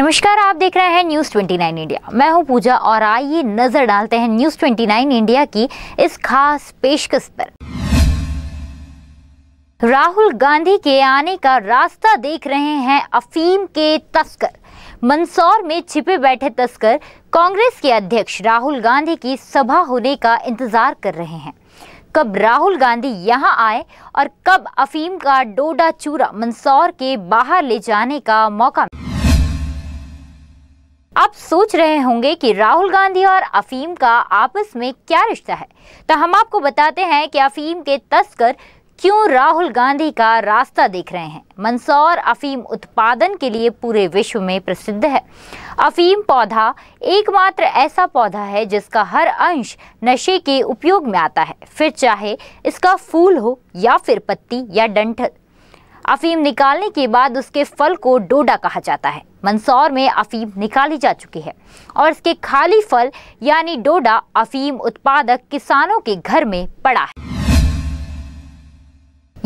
नमस्कार आप देख रहे हैं न्यूज 29 इंडिया मैं हूं पूजा और आइए नजर डालते हैं न्यूज 29 इंडिया की इस खास पेशकश पर राहुल गांधी के आने का रास्ता देख रहे हैं अफीम के तस्कर मंदसौर में छिपे बैठे तस्कर कांग्रेस के अध्यक्ष राहुल गांधी की सभा होने का इंतजार कर रहे हैं कब राहुल गांधी यहां आए और कब अफीम का डोडा चूरा मंदसौर के बाहर ले जाने का मौका आप सोच रहे होंगे कि राहुल गांधी और अफीम का आपस में क्या रिश्ता है तो हम आपको बताते हैं कि अफीम के तस्कर क्यों राहुल गांधी का रास्ता देख रहे हैं मंदसौर अफीम उत्पादन के लिए पूरे विश्व में प्रसिद्ध है अफीम पौधा एकमात्र ऐसा पौधा है जिसका हर अंश नशे के उपयोग में आता है फिर चाहे इसका फूल हो या फिर पत्ती या डंठल अफीम निकालने के बाद उसके फल को डोडा कहा जाता है मंदसौर में अफीम निकाली जा चुकी है और इसके खाली फल यानी डोडा अफीम उत्पादक किसानों के घर में पड़ा है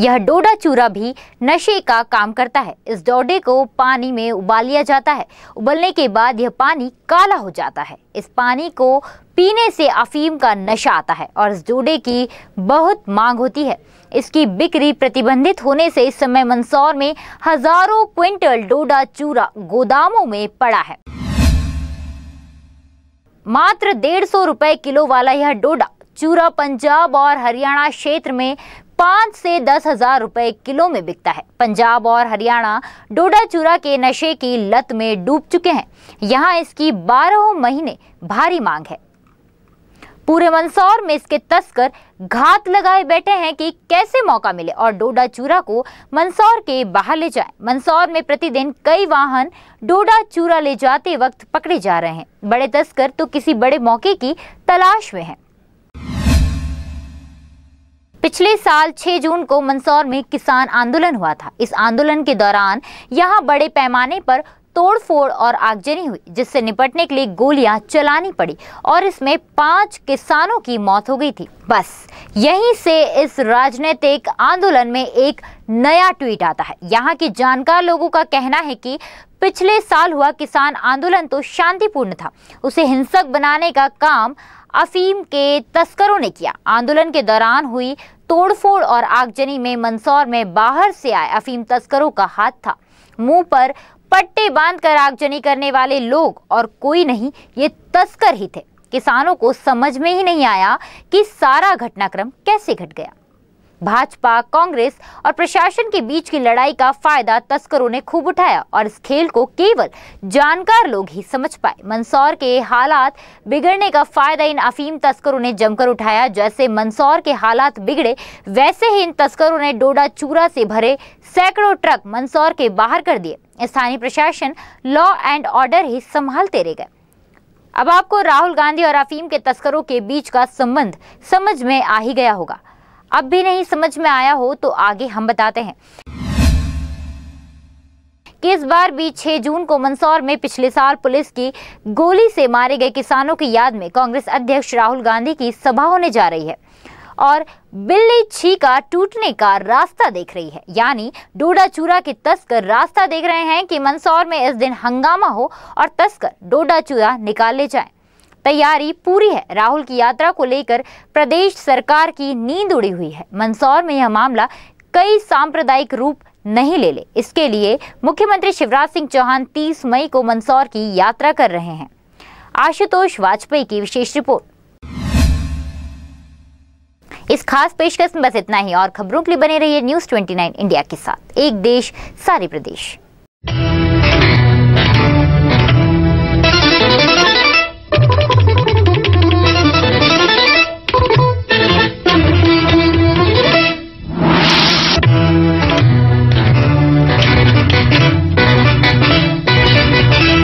यह डोडा चूरा भी नशे का काम करता है इस डोडे को पानी में उबाल लिया जाता है उबलने के बाद यह पानी काला हो जाता है इस पानी को पीने से अफीम का नशा आता है और इस डोडे की बहुत मांग होती है इसकी बिक्री प्रतिबंधित होने से इस समय मंदसौर में हजारों क्विंटल डोडा चूरा गोदामों में पड़ा है मात्र डेढ़ सौ रुपए किलो वाला यह डोडा चूरा पंजाब और हरियाणा क्षेत्र में पाँच से दस हजार रुपए किलो में बिकता है पंजाब और हरियाणा डोडा चूरा के नशे की लत में डूब चुके हैं यहाँ इसकी बारह महीने भारी मांग है पूरे मंदसौर में इसके तस्कर घात लगाए बैठे हैं कि कैसे मौका मिले और डोडा चूरा को मंदसौर के बाहर ले जाए मंदसौर में प्रतिदिन कई वाहन डोडा चूरा ले जाते वक्त पकड़े जा रहे हैं बड़े तस्कर तो किसी बड़े मौके की तलाश में हैं पिछले साल 6 जून को मंदसौर में किसान आंदोलन हुआ था इस आंदोलन के दौरान यहाँ बड़े पैमाने पर तोड़फोड़ और आगजनी हुई जिससे निपटने के लिए गोलियां चलानी पड़ी और इसमें पांच किसानों की मौत हो गई थी बस यहीं से इस राजनीतिक आंदोलन में एक नया ट्वीट आता है यहाँ के जानकार लोगों का कहना है कि पिछले साल हुआ किसान आंदोलन तो शांतिपूर्ण था उसे हिंसक बनाने का काम अफीम के तस्करों ने किया आंदोलन के दौरान हुई तोड़फोड़ और आगजनी में मंदसौर में बाहर से आए अफीम तस्करों का हाथ था मुंह पर पट्टे बांधकर आगजनी करने वाले लोग और कोई नहीं ये तस्कर ही थे किसानों को समझ में ही नहीं आया कि सारा घटनाक्रम कैसे घट गया भाजपा कांग्रेस और प्रशासन के बीच की लड़ाई का फायदा तस्करों ने खूब उठाया और इस खेल को केवल जानकार लोग ही समझ पाए मंदसौर के हालात बिगड़ने का फायदा इन अफीम तस्करों ने जमकर उठाया जैसे मंदसौर के हालात बिगड़े वैसे ही इन तस्करों ने डोडा चूरा से भरे सैकड़ों ट्रक मंदसौर के बाहर कर दिए स्थानीय प्रशासन लॉ एंड ऑर्डर ही संभालते रह गए अब आपको राहुल गांधी और अफीम के तस्करों के बीच का संबंध समझ में आ ही गया होगा अब भी नहीं समझ में आया हो तो आगे हम बताते हैं कि इस बार भी 6 जून को मंदसौर में पिछले साल पुलिस की गोली से मारे गए किसानों की याद में कांग्रेस अध्यक्ष राहुल गांधी की सभा होने जा रही है और बिल्ली छीका टूटने का रास्ता देख रही है यानी डोडा चूरा के तस्कर रास्ता देख रहे हैं कि मंदसौर में इस दिन हंगामा हो और तस्कर डोडा चूरा निकाले जाए तैयारी पूरी है राहुल की यात्रा को लेकर प्रदेश सरकार की नींद उड़ी हुई है मंदसौर में यह मामला कई सांप्रदायिक रूप नहीं ले ले इसके लिए मुख्यमंत्री शिवराज सिंह चौहान 30 मई को मंदसौर की यात्रा कर रहे हैं आशुतोष वाजपेयी की विशेष रिपोर्ट इस खास पेशकश में बस इतना ही और खबरों के लिए बने रहिए न्यूज 29 इंडिया के साथ एक देश सारे प्रदेश